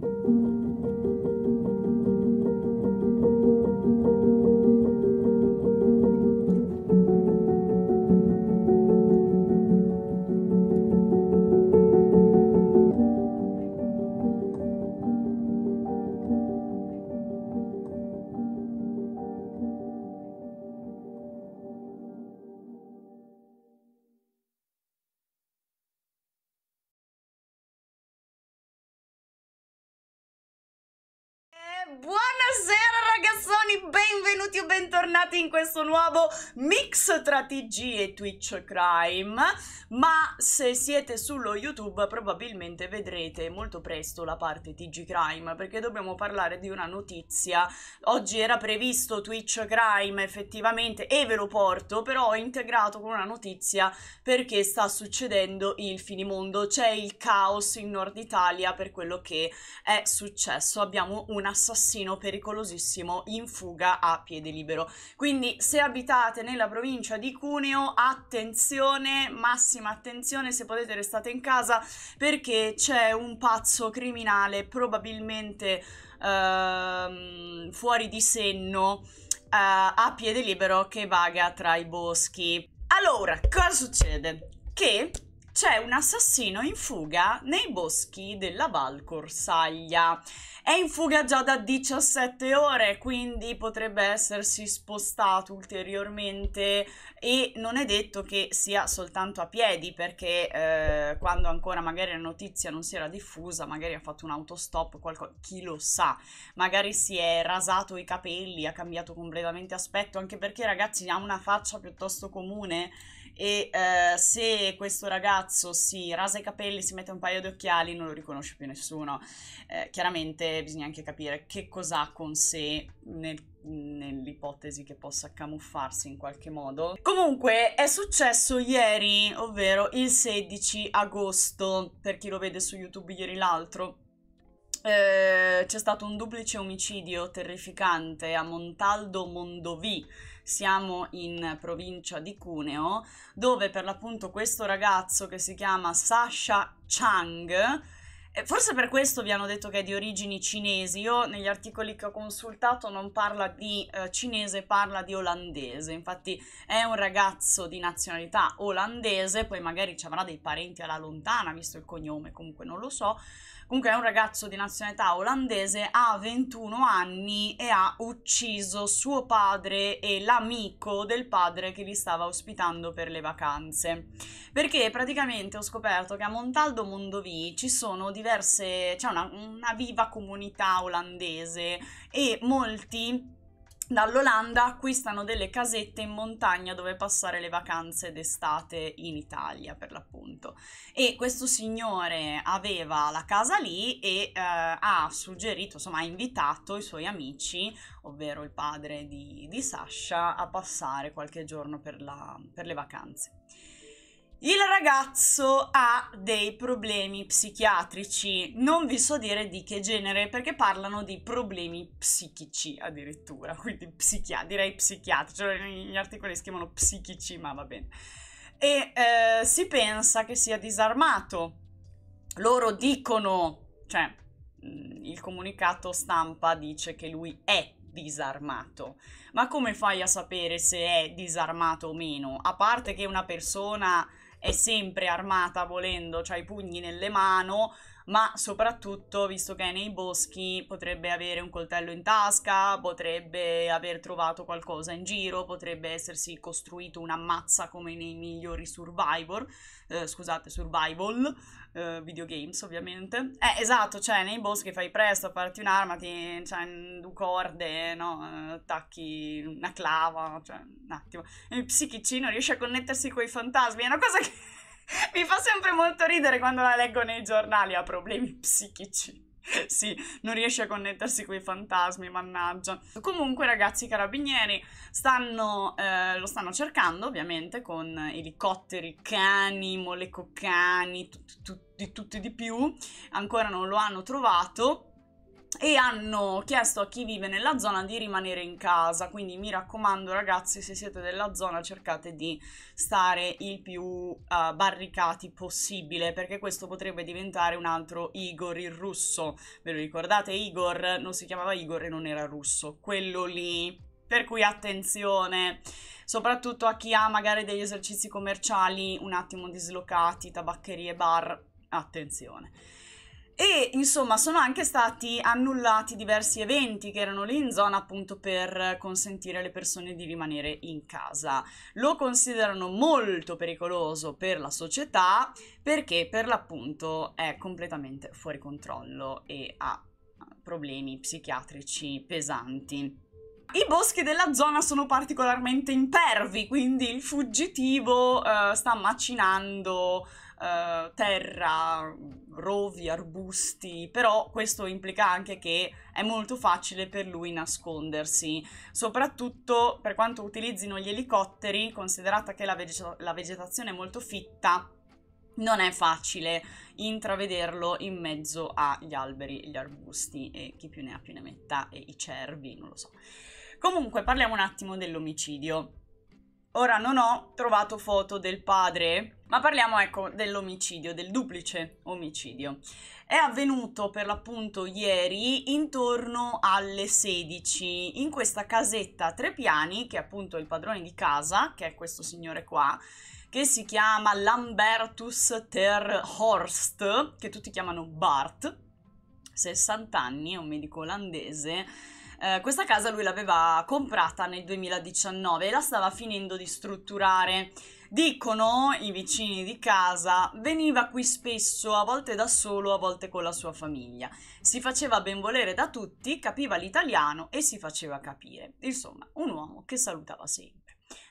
Thank you. questo nuovo mix tra TG e Twitch Crime, ma se siete sullo YouTube probabilmente vedrete molto presto la parte TG Crime perché dobbiamo parlare di una notizia. Oggi era previsto Twitch Crime effettivamente e ve lo porto, però ho integrato con una notizia perché sta succedendo il finimondo, c'è il caos in Nord Italia per quello che è successo. Abbiamo un assassino pericolosissimo in fuga a piede libero. Quindi se abitate nella provincia di Cuneo, attenzione, massima attenzione se potete restate in casa perché c'è un pazzo criminale probabilmente ehm, fuori di senno eh, a piede libero che vaga tra i boschi. Allora, cosa succede? Che c'è un assassino in fuga nei boschi della Val Corsaglia. È in fuga già da 17 ore, quindi potrebbe essersi spostato ulteriormente e non è detto che sia soltanto a piedi, perché eh, quando ancora magari la notizia non si era diffusa, magari ha fatto un autostop, qualcosa, chi lo sa, magari si è rasato i capelli, ha cambiato completamente aspetto, anche perché ragazzi ha una faccia piuttosto comune e eh, se questo ragazzo si rasa i capelli, si mette un paio di occhiali, non lo riconosce più nessuno. Eh, chiaramente bisogna anche capire che cos'ha con sé nel, nell'ipotesi che possa camuffarsi in qualche modo. Comunque è successo ieri, ovvero il 16 agosto, per chi lo vede su YouTube ieri l'altro, eh, c'è stato un duplice omicidio terrificante a Montaldo Mondovì siamo in provincia di Cuneo, dove per l'appunto questo ragazzo che si chiama Sasha Chang, forse per questo vi hanno detto che è di origini cinesi, io negli articoli che ho consultato non parla di eh, cinese, parla di olandese, infatti è un ragazzo di nazionalità olandese, poi magari ci avrà dei parenti alla lontana, visto il cognome, comunque non lo so, Comunque è un ragazzo di nazionalità olandese, ha 21 anni e ha ucciso suo padre e l'amico del padre che li stava ospitando per le vacanze. Perché praticamente ho scoperto che a Montaldo Mondovì ci sono diverse, c'è cioè una, una viva comunità olandese e molti dall'Olanda acquistano delle casette in montagna dove passare le vacanze d'estate in Italia, per l'appunto. E questo signore aveva la casa lì e eh, ha suggerito, insomma, ha invitato i suoi amici, ovvero il padre di, di Sasha, a passare qualche giorno per, la, per le vacanze. Il ragazzo ha dei problemi psichiatrici, non vi so dire di che genere perché parlano di problemi psichici addirittura, quindi psichia- direi psichiatrici, cioè, gli articoli si chiamano psichici ma va bene. E eh, si pensa che sia disarmato, loro dicono, cioè mm, il comunicato stampa dice che lui è disarmato. Ma come fai a sapere se è disarmato o meno? A parte che una persona è sempre armata volendo, cioè i pugni nelle mani, ma soprattutto visto che è nei boschi potrebbe avere un coltello in tasca, potrebbe aver trovato qualcosa in giro, potrebbe essersi costruito una mazza come nei migliori survivor, eh, scusate, survival, uh, videogames ovviamente. Eh, esatto, cioè nei boss che fai presto a farti un'arma, ti, cioè, due corde, no? Eh, attacchi una clava, cioè, un attimo. Il psichicino riesce a connettersi con i fantasmi, è una cosa che mi fa sempre molto ridere quando la leggo nei giornali, ha problemi psichici. sì, non riesce a connettersi con i fantasmi, mannaggia. Comunque, ragazzi, i carabinieri stanno, eh, lo stanno cercando, ovviamente, con elicotteri, cani, molecocani, di tutto e di più. Ancora non lo hanno trovato, e hanno chiesto a chi vive nella zona di rimanere in casa. Quindi mi raccomando, ragazzi, se siete della zona, cercate di stare il più uh, barricati possibile, perché questo potrebbe diventare un altro Igor il russo. Ve lo ricordate? Igor non si chiamava Igor e non era russo, quello lì. Per cui attenzione, soprattutto a chi ha magari degli esercizi commerciali un attimo dislocati, tabaccherie, bar, attenzione. E insomma sono anche stati annullati diversi eventi che erano lì in zona appunto per consentire alle persone di rimanere in casa. Lo considerano molto pericoloso per la società perché per l'appunto è completamente fuori controllo e ha problemi psichiatrici pesanti. I boschi della zona sono particolarmente impervi, quindi il fuggitivo eh, sta macinando eh, terra, rovi, arbusti, però questo implica anche che è molto facile per lui nascondersi, soprattutto per quanto utilizzino gli elicotteri, considerata che la, vege- la vegetazione è molto fitta, non è facile intravederlo in mezzo agli alberi, gli arbusti e chi più ne ha più ne metta e i cervi, non lo so. Comunque parliamo un attimo dell'omicidio. Ora non ho trovato foto del padre, ma parliamo ecco dell'omicidio, del duplice omicidio. È avvenuto per l'appunto ieri intorno alle 16 in questa casetta a tre piani che è appunto il padrone di casa, che è questo signore qua, che si chiama Lambertus Terhorst, che tutti chiamano Bart, 60 anni, è un medico olandese eh, questa casa lui l'aveva comprata nel 2019 e la stava finendo di strutturare. Dicono i vicini di casa, veniva qui spesso, a volte da solo, a volte con la sua famiglia. Si faceva benvolere da tutti, capiva l'italiano e si faceva capire. Insomma, un uomo che salutava sempre.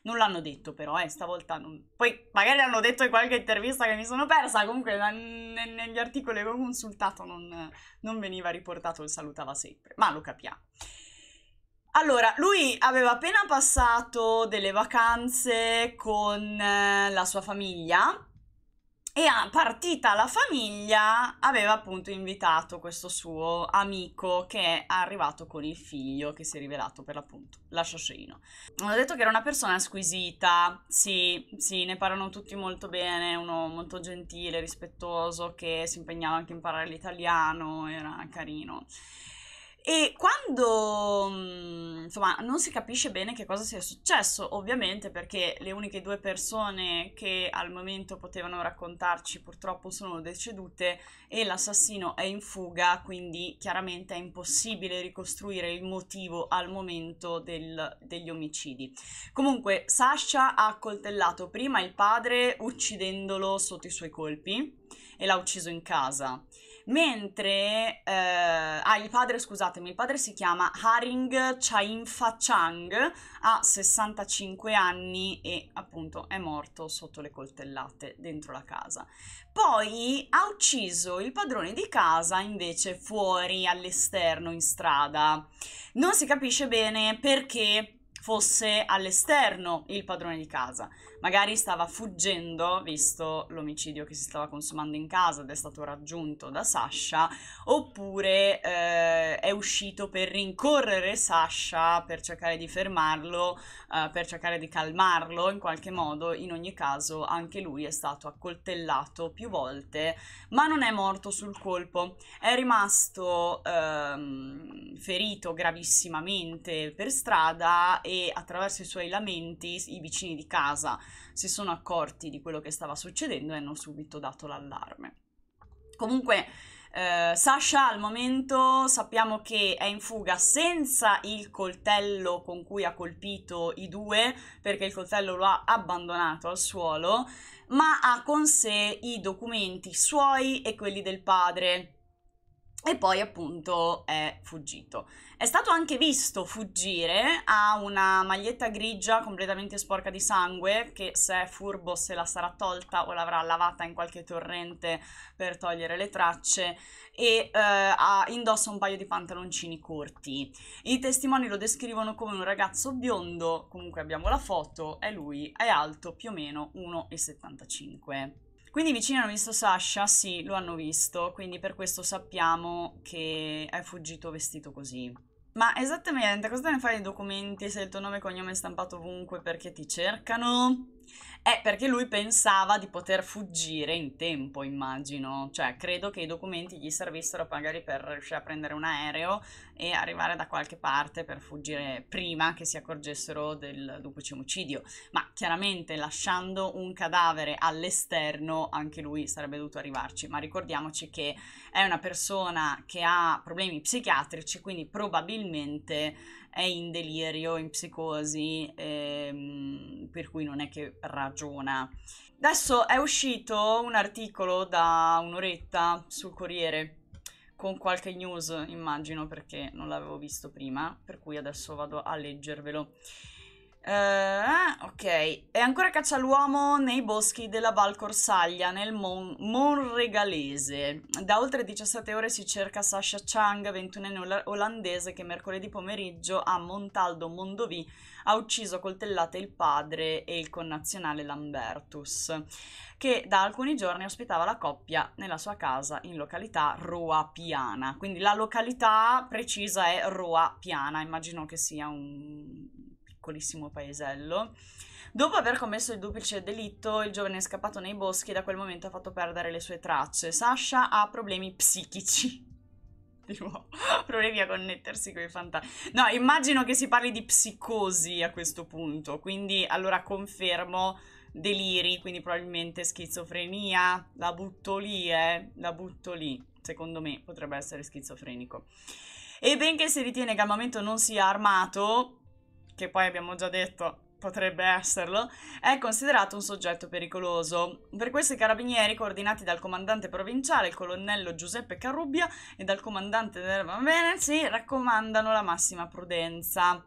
Non l'hanno detto però, eh, stavolta non... Poi magari l'hanno detto in qualche intervista che mi sono persa, comunque n- negli articoli che ho consultato non, non veniva riportato il salutava sempre, ma lo capiamo. Allora, lui aveva appena passato delle vacanze con eh, la sua famiglia e partita la famiglia, aveva appunto invitato questo suo amico che è arrivato con il figlio che si è rivelato per l'appunto l'assassino. Hanno detto che era una persona squisita, sì, sì, ne parlano tutti molto bene, uno molto gentile, rispettoso, che si impegnava anche a imparare l'italiano, era carino. E quando mm, insomma non si capisce bene che cosa sia successo, ovviamente perché le uniche due persone che al momento potevano raccontarci purtroppo sono decedute e l'assassino è in fuga, quindi chiaramente è impossibile ricostruire il motivo al momento del, degli omicidi. Comunque Sasha ha accoltellato prima il padre uccidendolo sotto i suoi colpi e l'ha ucciso in casa mentre eh, ah, il padre, scusatemi, il padre si chiama Haring Chainfa Chang, ha 65 anni e appunto è morto sotto le coltellate dentro la casa. Poi ha ucciso il padrone di casa invece fuori all'esterno in strada. Non si capisce bene perché fosse all'esterno il padrone di casa, magari stava fuggendo visto l'omicidio che si stava consumando in casa ed è stato raggiunto da Sasha, oppure eh, è uscito per rincorrere Sasha, per cercare di fermarlo, eh, per cercare di calmarlo in qualche modo. In ogni caso, anche lui è stato accoltellato più volte, ma non è morto sul colpo, è rimasto ehm, ferito gravissimamente per strada e attraverso i suoi lamenti i vicini di casa si sono accorti di quello che stava succedendo e hanno subito dato l'allarme. Comunque, eh, Sasha al momento sappiamo che è in fuga senza il coltello con cui ha colpito i due, perché il coltello lo ha abbandonato al suolo, ma ha con sé i documenti suoi e quelli del padre e poi appunto è fuggito. È stato anche visto fuggire, ha una maglietta grigia completamente sporca di sangue che se è furbo se la sarà tolta o l'avrà lavata in qualche torrente per togliere le tracce e eh, ha, indossa un paio di pantaloncini corti. I testimoni lo descrivono come un ragazzo biondo, comunque abbiamo la foto, è lui, è alto più o meno 1,75. Quindi i vicini hanno visto Sasha? Sì, lo hanno visto, quindi per questo sappiamo che è fuggito vestito così. Ma esattamente, cosa ne fai dei documenti se il tuo nome e cognome è stampato ovunque perché ti cercano? È perché lui pensava di poter fuggire in tempo, immagino. Cioè, credo che i documenti gli servissero magari per riuscire a prendere un aereo e arrivare da qualche parte per fuggire prima che si accorgessero del duplice omicidio. Ma chiaramente lasciando un cadavere all'esterno, anche lui sarebbe dovuto arrivarci. Ma ricordiamoci che è una persona che ha problemi psichiatrici, quindi probabilmente è in delirio, in psicosi, ehm, per cui non è che ragiona. Adesso è uscito un articolo da un'oretta sul Corriere con qualche news, immagino, perché non l'avevo visto prima, per cui adesso vado a leggervelo. Uh, ok, è ancora caccia all'uomo nei boschi della Val Corsaglia, nel Mon- Monregalese. Da oltre 17 ore si cerca Sasha Chang, 21enne olandese, che mercoledì pomeriggio a Montaldo Mondovì ha ucciso a coltellate il padre e il connazionale Lambertus, che da alcuni giorni ospitava la coppia nella sua casa in località Roa Piana. Quindi la località precisa è Roa Piana, immagino che sia un piccolissimo paesello. Dopo aver commesso il duplice delitto, il giovane è scappato nei boschi e da quel momento ha fatto perdere le sue tracce. Sasha ha problemi psichici. Tipo, problemi a connettersi con i fantasmi. No, immagino che si parli di psicosi a questo punto, quindi allora confermo deliri, quindi probabilmente schizofrenia, la butto lì, eh, la butto lì. Secondo me potrebbe essere schizofrenico. E benché si ritiene che al momento non sia armato, che poi abbiamo già detto potrebbe esserlo, è considerato un soggetto pericoloso. Per questo i carabinieri, coordinati dal comandante provinciale, il colonnello Giuseppe Carrubbia, e dal comandante del... va bene, sì, raccomandano la massima prudenza.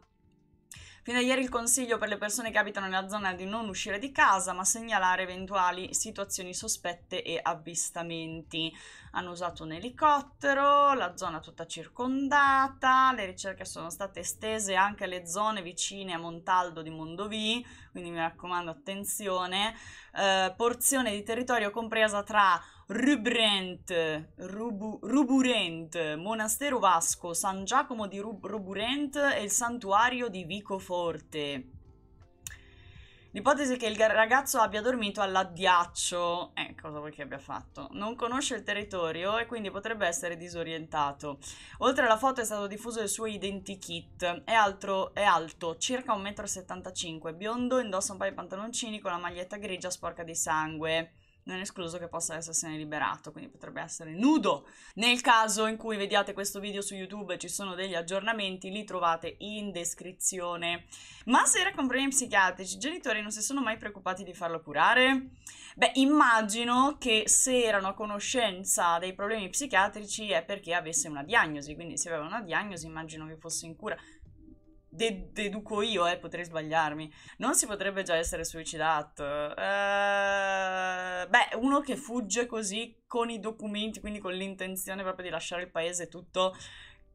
Fino a ieri il consiglio per le persone che abitano nella zona è di non uscire di casa, ma segnalare eventuali situazioni sospette e avvistamenti. Hanno usato un elicottero, la zona tutta circondata, le ricerche sono state estese anche alle zone vicine a Montaldo di Mondovì, quindi mi raccomando attenzione, eh, porzione di territorio compresa tra Rubrent, Rubu, Ruburent, monastero vasco, San Giacomo di Rub, Ruburent e il santuario di Vicoforte. L'ipotesi è che il ragazzo abbia dormito all'addiaccio, eh, cosa vuoi che abbia fatto? Non conosce il territorio e quindi potrebbe essere disorientato. Oltre alla foto è stato diffuso il suo identikit, è, altro, è alto, circa 1,75 m, biondo, indossa un paio di pantaloncini con la maglietta grigia sporca di sangue non è escluso che possa essersene liberato, quindi potrebbe essere nudo. Nel caso in cui vediate questo video su YouTube ci sono degli aggiornamenti, li trovate in descrizione. Ma se era con problemi psichiatrici, i genitori non si sono mai preoccupati di farlo curare? Beh, immagino che se erano a conoscenza dei problemi psichiatrici è perché avesse una diagnosi, quindi se aveva una diagnosi immagino che fosse in cura de- deduco io, eh, potrei sbagliarmi. Non si potrebbe già essere suicidato. Uh, beh, uno che fugge così con i documenti, quindi con l'intenzione proprio di lasciare il paese e tutto.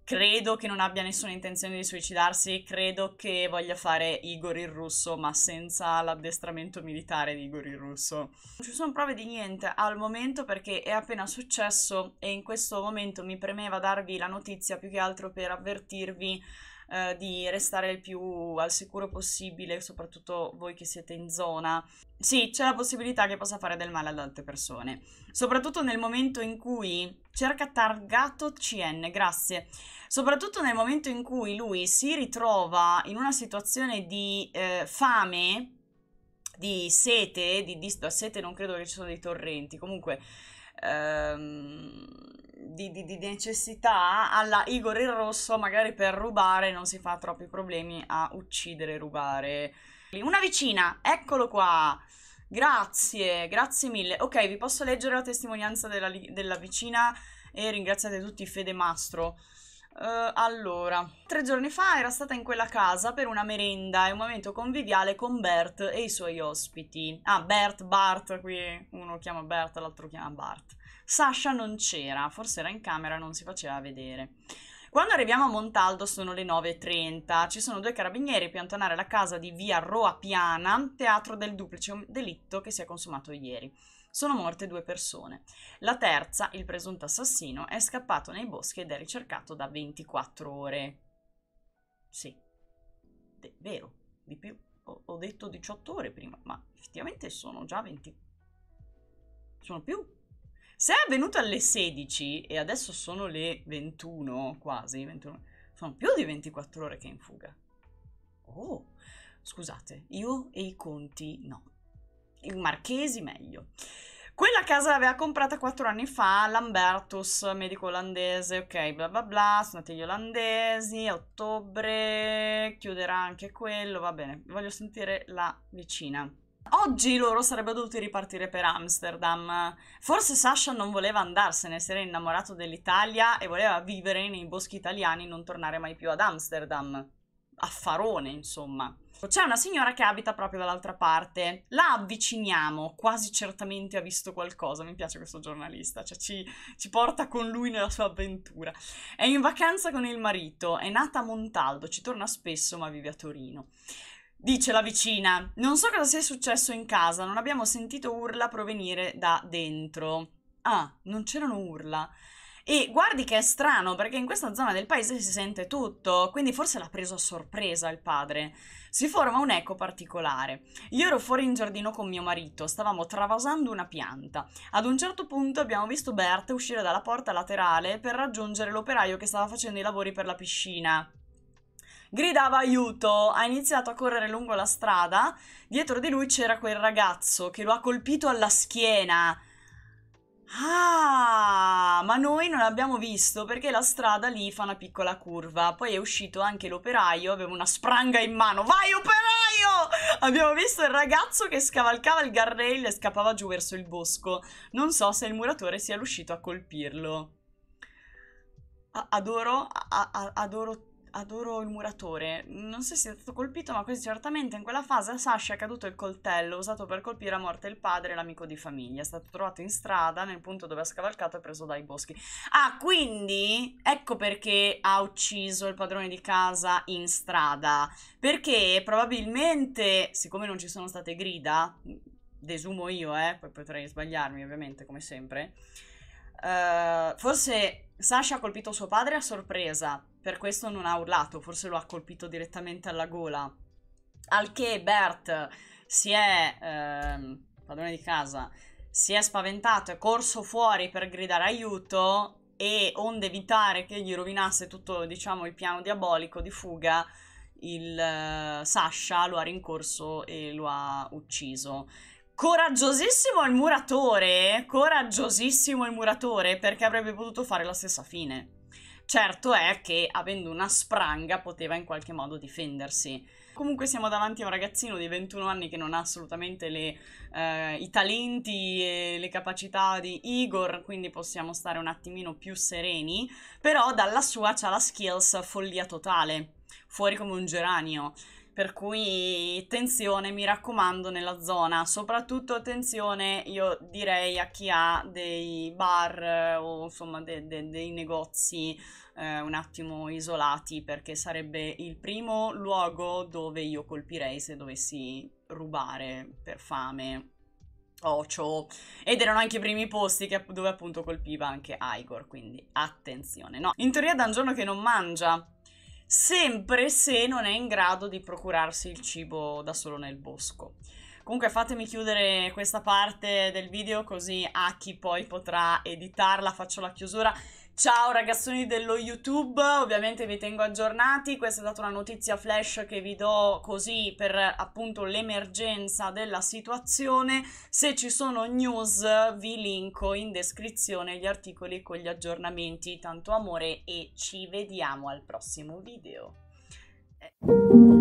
Credo che non abbia nessuna intenzione di suicidarsi, credo che voglia fare Igor il russo, ma senza l'addestramento militare di Igor il russo. Non ci sono prove di niente al momento perché è appena successo e in questo momento mi premeva darvi la notizia più che altro per avvertirvi eh, di restare il più al sicuro possibile, soprattutto voi che siete in zona. Sì, c'è la possibilità che possa fare del male ad altre persone, soprattutto nel momento in cui cerca targato CN, grazie. Soprattutto nel momento in cui lui si ritrova in una situazione di eh, fame di sete, di, di sete non credo che ci sono dei torrenti, comunque ehm, di, di, di, necessità alla Igor il Rosso, magari per rubare non si fa troppi problemi a uccidere e rubare. Una vicina, eccolo qua. Grazie, grazie mille. Ok, vi posso leggere la testimonianza della, della vicina e ringraziate tutti Fede Mastro. Uh, allora, tre giorni fa era stata in quella casa per una merenda e un momento conviviale con Bert e i suoi ospiti. Ah, Bert, Bart, qui uno chiama Bert, l'altro chiama Bart. Sasha non c'era, forse era in camera non si faceva vedere. Quando arriviamo a Montaldo sono le 9.30, ci sono due carabinieri per piantonare la casa di via Roa Piana, teatro del duplice delitto che si è consumato ieri sono morte due persone. La terza, il presunto assassino, è scappato nei boschi ed è ricercato da 24 ore. Sì, De- vero, di più. Ho-, ho detto 18 ore prima, ma effettivamente sono già 20. Sono più. Se è avvenuto alle 16 e adesso sono le 21, quasi 21, sono più di 24 ore che è in fuga. Oh, scusate, io e i conti no in marchesi meglio. Quella casa l'aveva comprata quattro anni fa Lambertus, medico olandese, ok, bla bla bla, sono nati gli olandesi, a ottobre chiuderà anche quello, va bene, voglio sentire la vicina. Oggi loro sarebbero dovuti ripartire per Amsterdam. Forse Sasha non voleva andarsene, si era innamorato dell'Italia e voleva vivere nei boschi italiani, e non tornare mai più ad Amsterdam affarone, insomma. C'è una signora che abita proprio dall'altra parte, la avviciniamo, quasi certamente ha visto qualcosa, mi piace questo giornalista, cioè ci, ci, porta con lui nella sua avventura. È in vacanza con il marito, è nata a Montaldo, ci torna spesso ma vive a Torino. Dice la vicina, non so cosa sia successo in casa, non abbiamo sentito urla provenire da dentro. Ah, non c'erano urla. E guardi che è strano perché in questa zona del paese si sente tutto, quindi forse l'ha preso a sorpresa il padre. Si forma un eco particolare. Io ero fuori in giardino con mio marito, stavamo travasando una pianta. Ad un certo punto abbiamo visto Bert uscire dalla porta laterale per raggiungere l'operaio che stava facendo i lavori per la piscina. Gridava aiuto, ha iniziato a correre lungo la strada, dietro di lui c'era quel ragazzo che lo ha colpito alla schiena Ah, ma noi non l'abbiamo visto perché la strada lì fa una piccola curva. Poi è uscito anche l'operaio, aveva una spranga in mano. Vai, operaio! Abbiamo visto il ragazzo che scavalcava il guardrail e scappava giù verso il bosco. Non so se il muratore sia riuscito a colpirlo. A adoro, a adoro adoro il muratore. Non so se è stato colpito, ma così certamente in quella fase a Sasha è caduto il coltello usato per colpire a morte il padre e l'amico di famiglia. È stato trovato in strada nel punto dove ha scavalcato e preso dai boschi. Ah, quindi ecco perché ha ucciso il padrone di casa in strada. Perché probabilmente, siccome non ci sono state grida, desumo io, eh, poi potrei sbagliarmi ovviamente come sempre. Eh, forse Sasha ha colpito suo padre a sorpresa, per questo non ha urlato, forse lo ha colpito direttamente alla gola. Al che Bert si è, ehm, padrone di casa, si è spaventato, è corso fuori per gridare aiuto e onde evitare che gli rovinasse tutto, diciamo, il piano diabolico di fuga, il eh, Sasha lo ha rincorso e lo ha ucciso. Coraggiosissimo il muratore, coraggiosissimo il muratore, perché avrebbe potuto fare la stessa fine. Certo è che avendo una spranga poteva in qualche modo difendersi. Comunque siamo davanti a un ragazzino di 21 anni che non ha assolutamente le, eh, i talenti e le capacità di Igor, quindi possiamo stare un attimino più sereni, però dalla sua c'ha la skills follia totale, fuori come un geranio. Per cui tensione, mi raccomando, nella zona, soprattutto tensione, io direi a chi ha dei bar eh, o insomma de- de- dei negozi eh, un attimo isolati, perché sarebbe il primo luogo dove io colpirei se dovessi rubare per fame. Ocio ed erano anche i primi posti che, dove appunto colpiva anche Igor, quindi attenzione, no? In teoria da un giorno che non mangia, sempre se non è in grado di procurarsi il cibo da solo nel bosco. Comunque fatemi chiudere questa parte del video così a chi poi potrà editarla, faccio la chiusura. Ciao ragazzoni dello YouTube, ovviamente vi tengo aggiornati, questa è stata una notizia flash che vi do così per appunto l'emergenza della situazione, se ci sono news vi linko in descrizione gli articoli con gli aggiornamenti, tanto amore e ci vediamo al prossimo video. Eh.